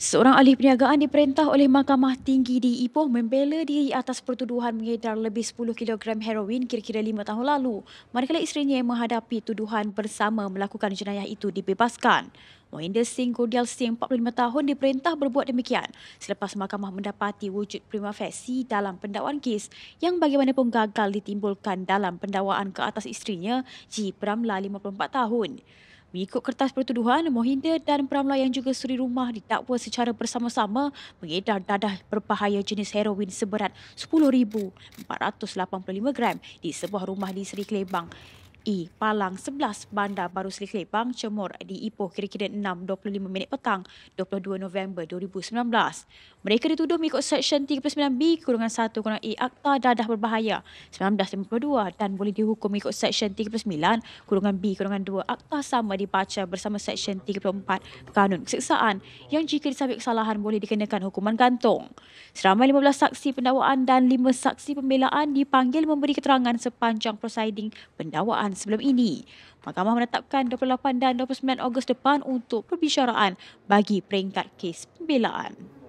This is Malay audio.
Seorang ahli perniagaan diperintah oleh Mahkamah Tinggi di Ipoh membela diri atas pertuduhan mengedar lebih 10 kg heroin kira-kira 5 tahun lalu. Manakala isterinya yang menghadapi tuduhan bersama melakukan jenayah itu dibebaskan. Mohinder Singh Gurdial Singh, 45 tahun, diperintah berbuat demikian selepas mahkamah mendapati wujud prima facie dalam pendakwaan kes yang bagaimanapun gagal ditimbulkan dalam pendakwaan ke atas isterinya, Ji Pramla, 54 tahun. Mengikut kertas pertuduhan, Mohinder dan Pramla yang juga suri rumah didakwa secara bersama-sama mengedar dadah berbahaya jenis heroin seberat 10,485 gram di sebuah rumah di Seri Klebang. E, Palang 11 Bandar Baru Seri Kelebang, Cemur di Ipoh kira-kira 6.25 minit petang 22 November 2019. Mereka dituduh mengikut Seksyen 39B kurungan 1 kurungan E Akta Dadah Berbahaya 1952 dan boleh dihukum mengikut Seksyen 39 kurungan B kurungan 2 Akta Sama dibaca bersama Seksyen 34 Kanun Keseksaan yang jika disabit kesalahan boleh dikenakan hukuman gantung. Seramai 15 saksi pendakwaan dan 5 saksi pembelaan dipanggil memberi keterangan sepanjang prosiding pendakwaan sebelum ini. Mahkamah menetapkan 28 dan 29 Ogos depan untuk perbicaraan bagi peringkat kes pembelaan.